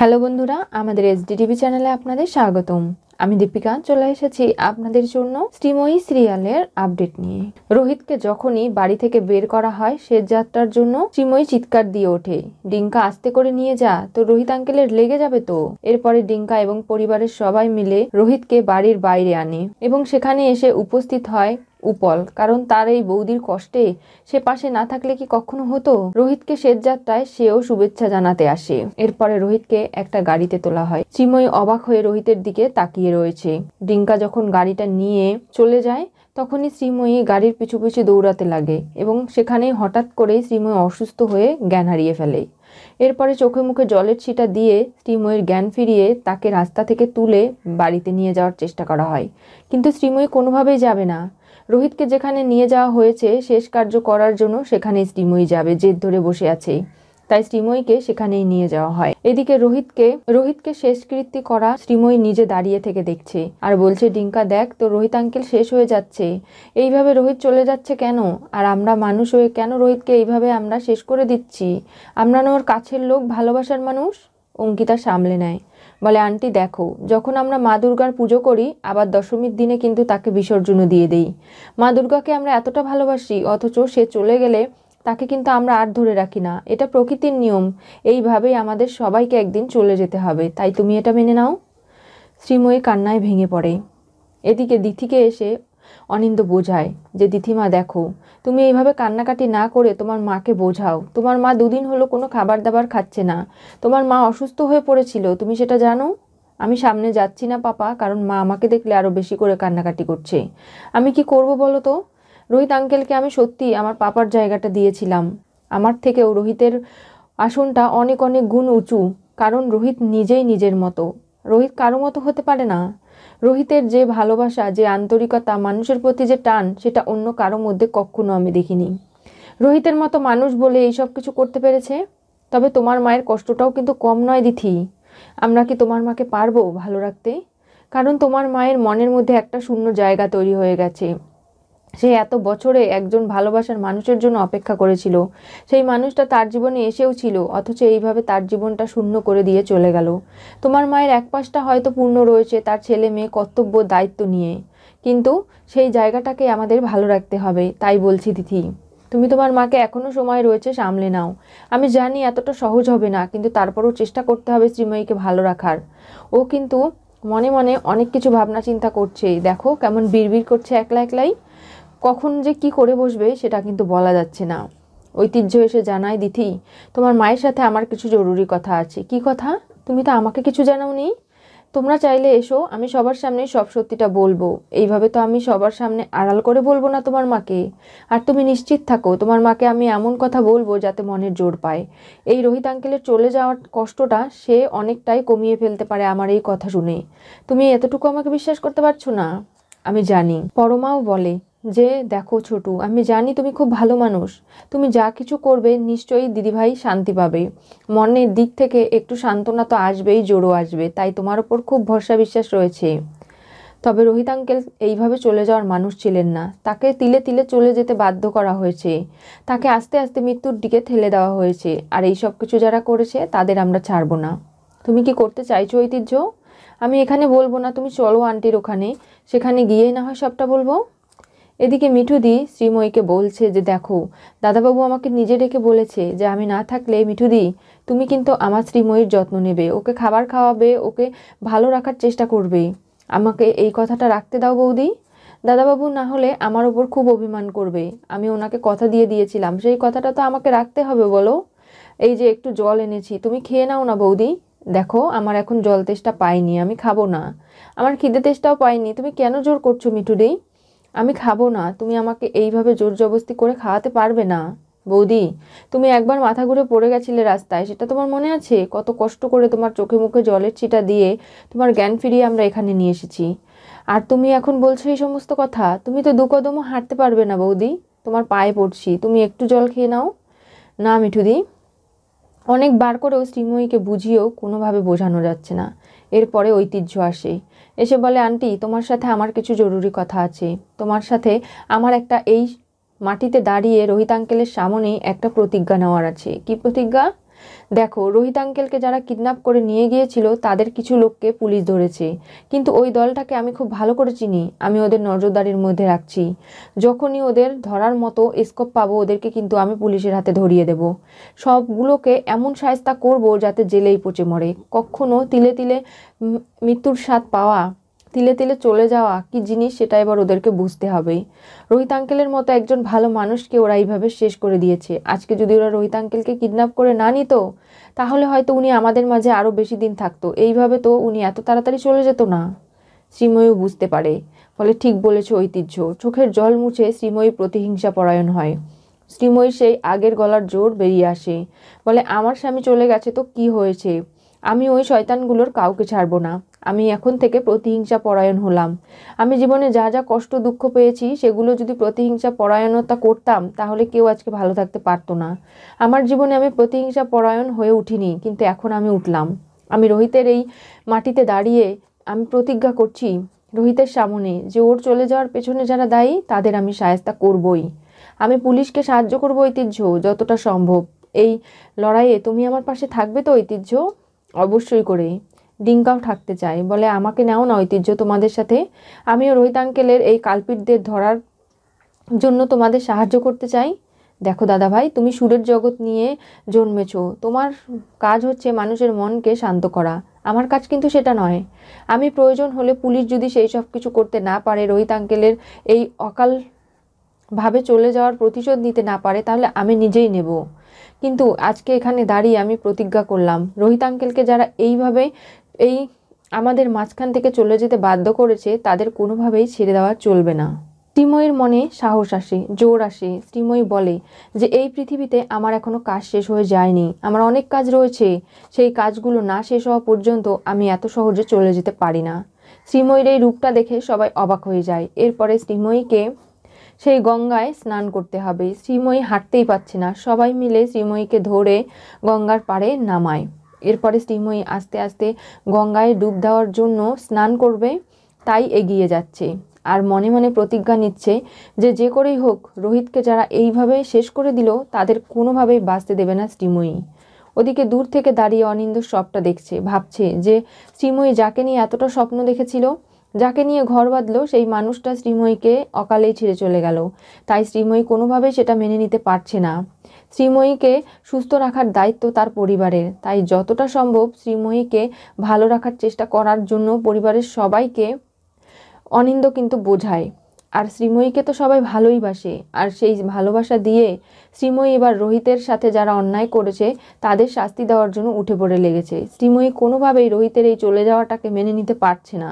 hello বন্ধুরা আমাদের D TV চ্যানেলে আপনাদের স্বাগতম আমি দীপিকা চলে এসেছি আপনাদের জন্য শ্রীময়ী সিরিয়ালের আপডেট নিয়ে রোহিতকে যখনই বাড়ি থেকে বের করা হয় সে যাত্রার জন্য শ্রীময়ী চিৎকার দিয়ে ওঠে ডিঙ্কা আস্তে করে নিয়ে যা তো রোহিত আঙ্কেলের লেগে যাবে তো এরপরে ডিঙ্কা এবং পরিবারের সবাই মিলে রোহিতকে বাড়ির বাইরে আনে এবং সেখানে এসে উপস্থিত হয় উপল কারণ তার এই বৌদির কষ্টে সে পাশে না থাকলে কি কখনো হতো রোহিতকে শেষ যাত্রায় সেও শুভেচ্ছা জানাতে আসে এরপরে রোহিতকে একটা গাড়িতে তোলা হয় চিময় অবাক হয়ে রোহিতের দিকে তাকিয়ে রয়েছে ডিঙ্কা যখন গাড়িটা নিয়ে চলে যায় তখনই শ্রীময়ী গাড়ির পিছু পিছু দৌড়াতে লাগে এবং সেখানে হঠাৎ করেই শ্রীময়ী অসুস্থ হয়ে জ্ঞান হারিয়ে ফেলে এরপরে চোখে মুখে জলের ছিটা দিয়ে শ্রীময়ের জ্ঞান ফিরিয়ে তাকে রাস্তা থেকে তুলে বাড়িতে নিয়ে যাওয়ার চেষ্টা করা হয় কিন্তু শ্রীময়ী কোনোভাবেই যাবে না রোহিতকে যেখানে নিয়ে যাওয়া হয়েছে শেষ কার্য করার জন্য সেখানেই শ্রীময়ী যাবে জেদ ধরে বসে আছে তাই শ্রীময়ীকে সেখানেই নিয়ে যাওয়া হয় এদিকে রোহিতকে রোহিতকে শেষকৃত্য করা শ্রীময়ী নিজে দাঁড়িয়ে থেকে দেখছে আর বলছে ডিঙ্কা দেখ তো রোহিত আঙ্কেল শেষ হয়ে যাচ্ছে এইভাবে রোহিত চলে যাচ্ছে কেন আর আমরা মানুষ হয়ে কেন রোহিতকে এইভাবে আমরা শেষ করে দিচ্ছি আমরা না ওর কাছের লোক ভালোবাসার মানুষ অঙ্কিতা সামলে নেয় বলে আন্টি দেখো যখন আমরা মা দুর্গার পুজো করি আবার দশমীর দিনে কিন্তু তাকে বিসর্জনও দিয়ে দেই মা দুর্গাকে আমরা এতটা ভালোবাসি অথচ সে চলে গেলে তাকে কিন্তু আমরা আর ধরে রাখি না এটা প্রকৃতির নিয়ম এইভাবেই আমাদের সবাইকে একদিন চলে যেতে হবে তাই তুমি এটা মেনে নাও শ্রীময়ী কান্নায় ভেঙে পড়ে এদিকে দিথিকে এসে অনিন্দ বোঝায় যে দিদিমা দেখো তুমি এইভাবে কান্নাকাটি না করে তোমার মাকে বোঝাও তোমার মা দুদিন হলো কোনো খাবার দাবার খাচ্ছে না তোমার মা অসুস্থ হয়ে পড়েছিল তুমি সেটা জানো আমি সামনে যাচ্ছি না পাপা কারণ মা আমাকে দেখলে আরও বেশি করে কান্নাকাটি করছে আমি কি করব বলো তো রোহিত আঙ্কেলকে আমি সত্যি আমার পাপার জায়গাটা দিয়েছিলাম আমার থেকেও রোহিতের আসনটা অনেক অনেক গুণ উঁচু কারণ রোহিত নিজেই নিজের মতো রোহিত কারো মতো হতে পারে না রোহিতের যে ভালোবাসা যে আন্তরিকতা মানুষের প্রতি যে টান সেটা অন্য কারো মধ্যে কখনো আমি দেখিনি রোহিতের মতো মানুষ বলে এই সব কিছু করতে পেরেছে তবে তোমার মায়ের কষ্টটাও কিন্তু কম নয় দিথি আমরা কি তোমার মাকে পারবো ভালো রাখতে কারণ তোমার মায়ের মনের মধ্যে একটা শূন্য জায়গা তৈরি হয়ে গেছে সে এত বছরে একজন ভালোবাসার মানুষের জন্য অপেক্ষা করেছিল সেই মানুষটা তার জীবনে এসেও ছিল অথচ এইভাবে তার জীবনটা শূন্য করে দিয়ে চলে গেল তোমার মায়ের এক পাশটা হয়তো পূর্ণ রয়েছে তার ছেলে মেয়ে কর্তব্য দায়িত্ব নিয়ে কিন্তু সেই জায়গাটাকে আমাদের ভালো রাখতে হবে তাই বলছি দিদি তুমি তোমার মাকে এখনও সময় রয়েছে সামলে নাও আমি জানি এতটা সহজ হবে না কিন্তু তারপরও চেষ্টা করতে হবে শ্রীময়ীকে ভালো রাখার ও কিন্তু মনে মনে অনেক কিছু ভাবনা চিন্তা করছে দেখো কেমন বিড়বিড় করছে একলা একলাই কখন যে কি করে বসবে সেটা কিন্তু বলা যাচ্ছে না ঐতিহ্য এসে জানায় দিথি তোমার মায়ের সাথে আমার কিছু জরুরি কথা আছে কি কথা তুমি তো আমাকে কিছু জানাওনি তোমরা চাইলে এসো আমি সবার সামনে সব সত্যিটা বলবো এইভাবে তো আমি সবার সামনে আড়াল করে বলবো না তোমার মাকে আর তুমি নিশ্চিত থাকো তোমার মাকে আমি এমন কথা বলবো যাতে মনের জোর পায় এই রোহিত আঙ্কেলের চলে যাওয়ার কষ্টটা সে অনেকটাই কমিয়ে ফেলতে পারে আমার এই কথা শুনে তুমি এতটুকু আমাকে বিশ্বাস করতে পারছো না আমি জানি পরমাও বলে যে দেখো ছোটু আমি জানি তুমি খুব ভালো মানুষ তুমি যা কিছু করবে নিশ্চয়ই দিদিভাই শান্তি পাবে মনের দিক থেকে একটু সান্ত্বনা তো আসবেই জোরও আসবে তাই তোমার ওপর খুব ভরসা বিশ্বাস রয়েছে তবে রোহিত আঙ্কেল এইভাবে চলে যাওয়ার মানুষ ছিলেন না তাকে তিলে তিলে চলে যেতে বাধ্য করা হয়েছে তাকে আস্তে আস্তে মৃত্যুর দিকে ঠেলে দেওয়া হয়েছে আর এই সব কিছু যারা করেছে তাদের আমরা ছাড়বো না তুমি কি করতে চাইছো ঐতিহ্য আমি এখানে বলবো না তুমি চলো আন্টির ওখানে সেখানে গিয়ে না হয় সবটা বলবো এদিকে মিঠুদি শ্রীময়ীকে বলছে যে দেখো দাদাবাবু আমাকে নিজে ডেকে বলেছে যে আমি না থাকলে মিঠুদি তুমি কিন্তু আমার শ্রীময়ীর যত্ন নেবে ওকে খাবার খাওয়াবে ওকে ভালো রাখার চেষ্টা করবে আমাকে এই কথাটা রাখতে দাও বৌদি দাদাবাবু না হলে আমার ওপর খুব অভিমান করবে আমি ওনাকে কথা দিয়ে দিয়েছিলাম সেই কথাটা তো আমাকে রাখতে হবে বলো এই যে একটু জল এনেছি তুমি খেয়ে নাও না বৌদি দেখো আমার এখন জল তেষ্টা পাইনি আমি খাবো না আমার খিদে তেষ্টাও পাইনি তুমি কেন জোর করছো মিঠুদি আমি খাবো না তুমি আমাকে এইভাবে জোর জবস্তি করে খাওয়াতে পারবে না বৌদি তুমি একবার মাথা ঘুরে পড়ে গেছিলে রাস্তায় সেটা তোমার মনে আছে কত কষ্ট করে তোমার চোখে মুখে জলের ছিটা দিয়ে তোমার জ্ঞান ফিরিয়ে আমরা এখানে নিয়ে এসেছি আর তুমি এখন বলছো এই সমস্ত কথা তুমি তো দুকদমও হাঁটতে পারবে না বৌদি তোমার পায়ে পড়ছি তুমি একটু জল খেয়ে নাও না মিঠুদি অনেক বার করেও শ্রীময়ীকে বুঝিয়েও কোনোভাবে বোঝানো যাচ্ছে না এরপরে ঐতিহ্য আসে এসে বলে আন্টি তোমার সাথে আমার কিছু জরুরি কথা আছে তোমার সাথে আমার একটা এই মাটিতে দাঁড়িয়ে রোহিত আঙ্কেলের একটা প্রতিজ্ঞা নেওয়ার আছে কি প্রতিজ্ঞা দেখো রোহিত আঙ্কেলকে যারা কিডন্যাপ করে নিয়ে গিয়েছিল তাদের কিছু লোককে পুলিশ ধরেছে কিন্তু ওই দলটাকে আমি খুব ভালো করে চিনি আমি ওদের নজরদারির মধ্যে রাখছি যখনই ওদের ধরার মতো স্কোপ পাবো ওদেরকে কিন্তু আমি পুলিশের হাতে ধরিয়ে দেব সবগুলোকে এমন সায়স্তা করব যাতে জেলেই পচে মরে কখনো তিলে তিলে মৃত্যুর স্বাদ পাওয়া তিলে তিলে চলে যাওয়া কি জিনিস সেটা এবার ওদেরকে বুঝতে হবে রোহিত আঙ্কেলের মতো একজন ভালো মানুষকে ওরা এইভাবে শেষ করে দিয়েছে আজকে যদি ওরা রোহিত আঙ্কেলকে কিডন্যাপ করে না নিত তাহলে হয়তো উনি আমাদের মাঝে আরও বেশি দিন থাকতো এইভাবে তো উনি এত তাড়াতাড়ি চলে যেত না শ্রীময়ীও বুঝতে পারে ফলে ঠিক বলেছে ঐতিহ্য চোখের জল মুছে শ্রীময়ী প্রতিহিংসা পরায়ণ হয় শ্রীময়ী সেই আগের গলার জোর বেরিয়ে আসে বলে আমার স্বামী চলে গেছে তো কি হয়েছে আমি ওই শয়তানগুলোর কাউকে ছাড়ব না আমি এখন থেকে প্রতিহিংসা পরায়ণ হলাম আমি জীবনে যা যা কষ্ট দুঃখ পেয়েছি সেগুলো যদি প্রতিহিংসা পরায়ণতা করতাম তাহলে কেউ আজকে ভালো থাকতে পারতো না আমার জীবনে আমি প্রতিহিংসা পরায়ণ হয়ে উঠিনি কিন্তু এখন আমি উঠলাম আমি রোহিতের এই মাটিতে দাঁড়িয়ে আমি প্রতিজ্ঞা করছি রোহিতের সামনে যে ওর চলে যাওয়ার পেছনে যারা দায়ী তাদের আমি সায়স্তা করবই আমি পুলিশকে সাহায্য করবো ঐতিহ্য যতটা সম্ভব এই লড়াইয়ে তুমি আমার পাশে থাকবে তো ঐতিহ্য অবশ্যই করে ডিঙ্কাও থাকতে চায় বলে আমাকে নেও না ঐতিহ্য তোমাদের সাথে আমিও রোহিত আঙ্কেলের এই কালপিটদের ধরার জন্য তোমাদের সাহায্য করতে চাই দেখো দাদা ভাই তুমি সুরের জগৎ নিয়ে জন্মেছ তোমার কাজ হচ্ছে মানুষের মনকে শান্ত করা আমার কাজ কিন্তু সেটা নয় আমি প্রয়োজন হলে পুলিশ যদি সেই সব কিছু করতে না পারে রোহিত আঙ্কেলের এই অকাল ভাবে চলে যাওয়ার প্রতিশোধ নিতে না পারে তাহলে আমি নিজেই নেব কিন্তু আজকে এখানে দাঁড়িয়ে আমি প্রতিজ্ঞা করলাম রোহিত আঙ্কেলকে যারা এইভাবে এই আমাদের মাঝখান থেকে চলে যেতে বাধ্য করেছে তাদের কোনোভাবেই ছেড়ে দেওয়া চলবে না শ্রীময়ীর মনে সাহস আসে জোর আসে শ্রীময়ী বলে যে এই পৃথিবীতে আমার এখনও কাজ শেষ হয়ে যায়নি আমার অনেক কাজ রয়েছে সেই কাজগুলো না শেষ হওয়া পর্যন্ত আমি এত সহজে চলে যেতে পারি না শ্রীময়ীর এই রূপটা দেখে সবাই অবাক হয়ে যায় এরপরে শ্রীময়ীকে সেই গঙ্গায় স্নান করতে হবে শ্রীময়ী হাঁটতেই পারছে না সবাই মিলে শ্রীময়ীকে ধরে গঙ্গার পাড়ে নামায় এরপরে শ্রীময়ী আস্তে আস্তে গঙ্গায় ডুব দেওয়ার জন্য স্নান করবে তাই এগিয়ে যাচ্ছে আর মনে মনে প্রতিজ্ঞা নিচ্ছে যে যে করেই হোক রোহিতকে যারা এইভাবে শেষ করে দিল তাদের কোনোভাবেই বাঁচতে দেবে না শ্রীময়ী ওদিকে দূর থেকে দাঁড়িয়ে অনিন্দ সবটা দেখছে ভাবছে যে শ্রীময়ী যাকে নিয়ে এতটা স্বপ্ন দেখেছিল যাকে নিয়ে ঘর বাঁধল সেই মানুষটা শ্রীময়ীকে অকালেই ছেড়ে চলে গেল তাই শ্রীময়ী কোনোভাবেই সেটা মেনে নিতে পারছে না শ্রীময়ীকে সুস্থ রাখার দায়িত্ব তার পরিবারের তাই যতটা সম্ভব শ্রীময়ীকে ভালো রাখার চেষ্টা করার জন্য পরিবারের সবাইকে অনিন্দ কিন্তু বোঝায় আর শ্রীময়ীকে তো সবাই ভালোই বাসে আর সেই ভালোবাসা দিয়ে শ্রীময়ী এবার রোহিতের সাথে যারা অন্যায় করেছে তাদের শাস্তি দেওয়ার জন্য উঠে পড়ে লেগেছে শ্রীময়ী কোনোভাবেই রোহিতের এই চলে যাওয়াটাকে মেনে নিতে পারছে না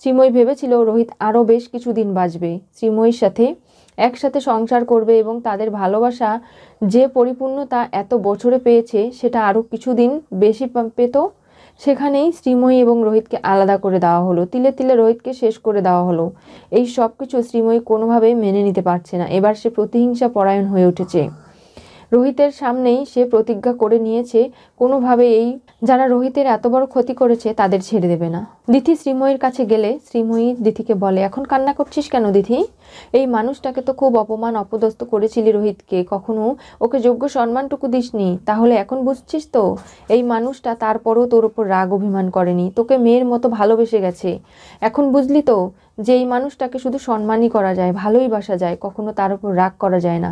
শ্রীময়ী ভেবেছিল রোহিত আরও বেশ কিছুদিন বাঁচবে শ্রীময়ীর সাথে একসাথে সংসার করবে এবং তাদের ভালোবাসা যে পরিপূর্ণতা এত বছরে পেয়েছে সেটা আরও কিছুদিন বেশি পেত সেখানেই শ্রীময়ী এবং রোহিতকে আলাদা করে দেওয়া হলো তিলে তিলে রোহিতকে শেষ করে দেওয়া হলো এই সব কিছু শ্রীময়ী কোনোভাবেই মেনে নিতে পারছে না এবার সে প্রতিহিংসা পরায়ণ হয়ে উঠেছে রোহিতের সামনেই সে প্রতিজ্ঞা করে নিয়েছে কোনোভাবে এই যারা রোহিতের এত বড় ক্ষতি করেছে তাদের ছেড়ে দেবে না দিথি শ্রীময়ীর কাছে গেলে শ্রীময়ী দিথিকে বলে এখন কান্না করছিস কেন দিথি এই মানুষটাকে তো খুব অপমান অপদস্থ করেছিলি রোহিতকে কখনো ওকে যোগ্য সম্মানটুকু দিসনি তাহলে এখন বুঝছিস তো এই মানুষটা তারপরও তোর ওপর রাগ অভিমান করেনি তোকে মেয়ের মতো ভালোবেসে গেছে এখন বুঝলি তো যে এই মানুষটাকে শুধু সম্মানই করা যায় ভালোই বাসা যায় কখনো তার উপর রাগ করা যায় না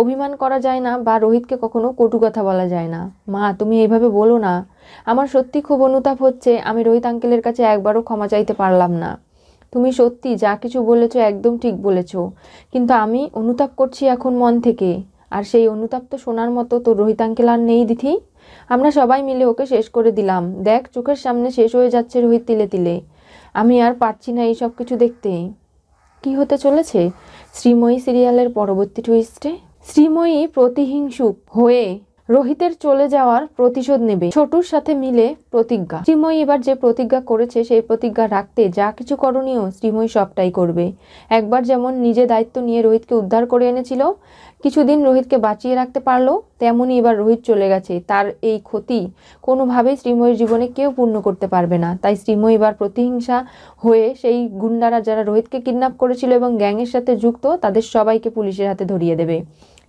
অভিমান করা যায় না বা রোহিতকে কখনো কটু কথা বলা যায় না মা তুমি এইভাবে বলো না আমার সত্যি খুব অনুতাপ হচ্ছে আমি রোহিত আঙ্কেলের কাছে একবারও ক্ষমা চাইতে পারলাম না তুমি সত্যি যা কিছু বলেছো একদম ঠিক বলেছো কিন্তু আমি অনুতাপ করছি এখন মন থেকে আর সেই অনুতাপ তো শোনার মতো তো রোহিত আঙ্কেল আর নেই দিদি আমরা সবাই মিলে ওকে শেষ করে দিলাম দেখ চোখের সামনে শেষ হয়ে যাচ্ছে রোহিত তিলে তিলে আমি আর পারছি না এইসব কিছু দেখতে কি হতে চলেছে শ্রীময়ী সিরিয়ালের পরবর্তী টুইস্টে শ্রীময়ী প্রতিহিংসুক হয়ে রোহিতের চলে যাওয়ার প্রতিশোধ নেবে ছোটুর সাথে মিলে প্রতিজ্ঞা শ্রীময়ী এবার যে প্রতিজ্ঞা করেছে সেই প্রতিজ্ঞা রাখতে যা কিছু করণীয় শ্রীময়ী সবটাই করবে একবার যেমন নিজে দায়িত্ব নিয়ে রোহিতকে উদ্ধার করে এনেছিল কিছুদিন রোহিতকে বাঁচিয়ে রাখতে পারলো তেমনই এবার রোহিত চলে গেছে তার এই ক্ষতি কোনোভাবেই শ্রীময়ীর জীবনে কেউ পূর্ণ করতে পারবে না তাই শ্রীময়ী এবার প্রতিহিংসা হয়ে সেই গুন্ডারা যারা রোহিতকে কিডন্যাপ করেছিল এবং গ্যাংয়ের সাথে যুক্ত তাদের সবাইকে পুলিশের হাতে ধরিয়ে দেবে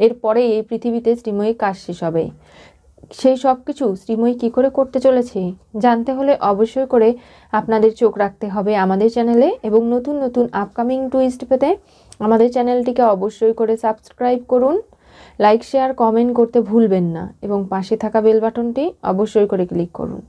এরপরে এই পৃথিবীতে শ্রীময়ীর কাজ শেষ হবে সেই সব কিছু শ্রীময়ী কী করে করতে চলেছে জানতে হলে অবশ্যই করে আপনাদের চোখ রাখতে হবে আমাদের চ্যানেলে এবং নতুন নতুন আপকামিং টুইস্ট পেতে আমাদের চ্যানেলটিকে অবশ্যই করে সাবস্ক্রাইব করুন লাইক শেয়ার কমেন্ট করতে ভুলবেন না এবং পাশে থাকা বেল বাটনটি অবশ্যই করে ক্লিক করুন